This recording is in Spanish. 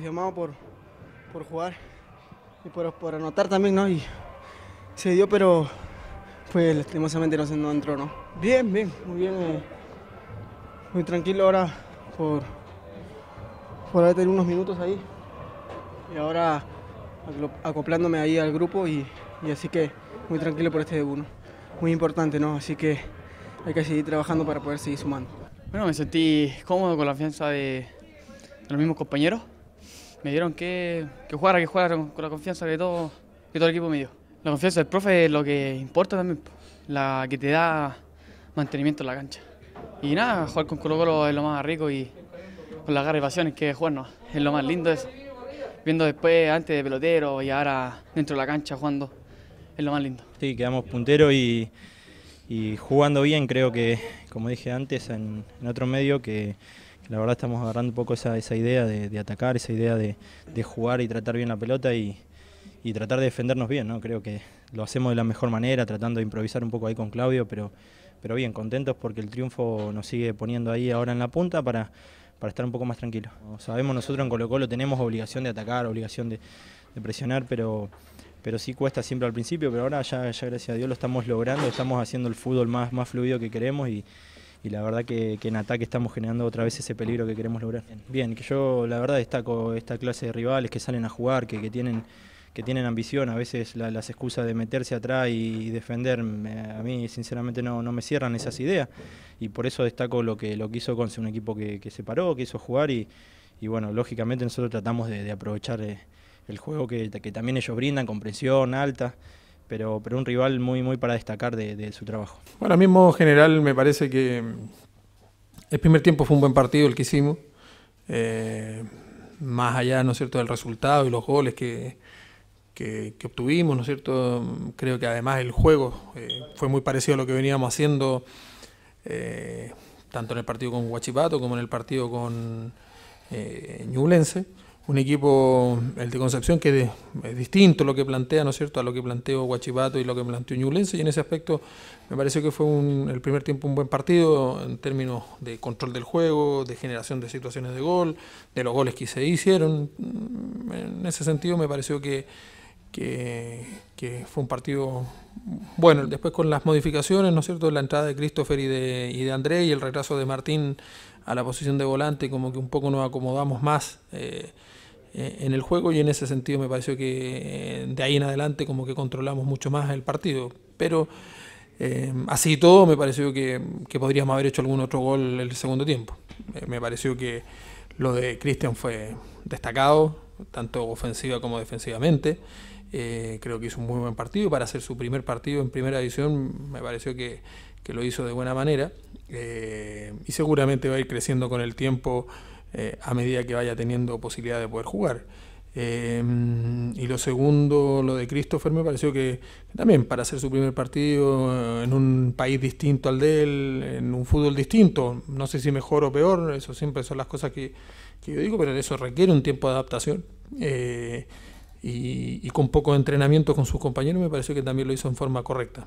llamado por, jugar y por, anotar también, ¿no? Y se dio, pero pues lastimosamente no, entró, ¿no? Bien, bien, muy bien. Eh. muy tranquilo ahora por, por haber tenido unos minutos ahí. Y ahora acoplándome ahí al grupo y, así que muy tranquilo por este debut, Muy importante, ¿no? Así que hay que seguir trabajando para poder seguir sumando. Bueno, me sentí cómodo con la fianza de los mismos compañeros me dieron que, que jugara, que jugara con, la confianza que todo, que todo el equipo me dio. La confianza del profe es lo que importa también, la que te da mantenimiento en la cancha. Y nada, jugar con Colo Colo es lo más rico y con las garras y pasiones que jugarnos, es lo más lindo eso. Viendo después, antes de pelotero y ahora dentro de la cancha jugando, es lo más lindo. Sí, quedamos punteros y y jugando bien creo que, como dije antes en, otro medio, que, la verdad estamos agarrando un poco esa, idea de, atacar, esa idea de, jugar y tratar bien la pelota y, tratar de defendernos bien, ¿no? Creo que lo hacemos de la mejor manera, tratando de improvisar un poco ahí con Claudio, pero, pero bien, contentos porque el triunfo nos sigue poniendo ahí ahora en la punta para, para estar un poco más tranquilos. Sabemos nosotros en Colo Colo tenemos obligación de atacar, obligación de presionar, pero pero sí cuesta siempre al principio, pero ahora ya, ya gracias a Dios lo estamos logrando, estamos haciendo el fútbol más, más fluido que queremos y, y la verdad que, en ataque estamos generando otra vez ese peligro que queremos lograr. Bien, que yo la verdad destaco esta clase de rivales que salen a jugar, que, que tienen que tienen ambición, a veces las excusas de meterse atrás y, defender, a mí sinceramente no, no, me cierran esas ideas y por eso destaco lo que, lo que hizo Conce, un equipo que, que se paró, que hizo jugar y, y bueno, lógicamente nosotros tratamos de, aprovechar... Eh, el juego que, también ellos brindan, con presión alta. Pero, pero un rival muy, muy para destacar de, su trabajo. Bueno, a mí en general me parece que mm, el primer tiempo fue un buen partido el que hicimos. Eh, más allá, ¿no es cierto?, del resultado y los goles que, obtuvimos, ¿no es cierto? Creo que además el juego eh, fue muy parecido a lo que veníamos haciendo eh, tanto en el partido con Huachipato como en el partido con eh, un equipo, el de Concepción, que es distinto lo que plantea, ¿no es cierto?, a lo que planteó Guachipato y lo que planteó Ñublense, y en ese aspecto me parece que fue un, el primer tiempo un buen partido en términos de control del juego, de generación de situaciones de gol, de los goles que se hicieron. En ese sentido me pareció que, fue un partido bueno. Después con las modificaciones, ¿no es cierto?, la entrada de Christopher y de, y de André y el retraso de Martín a la posición de volante, como que un poco nos acomodamos más eh, eh, en el juego y en ese sentido me pareció que eh, de ahí en adelante como que controlamos mucho más el partido. Pero eh, así todo me pareció que, que, podríamos haber hecho algún otro gol el segundo tiempo. me pareció que lo de Cristian fue destacado, tanto ofensiva como defensivamente. Eh, creo que hizo un muy buen partido. Para hacer su primer partido en primera división, me pareció que, lo hizo de buena manera. Eh, y seguramente va a ir creciendo con el tiempo eh, a medida que vaya teniendo posibilidad de poder jugar. y lo segundo, lo de Christopher, me pareció que también para hacer su primer partido en un país distinto al de él, en un fútbol distinto, no sé si mejor o peor, eso siempre son las cosas que, yo digo, pero eso requiere un tiempo de adaptación y, con poco entrenamiento con sus compañeros me pareció que también lo hizo en forma correcta.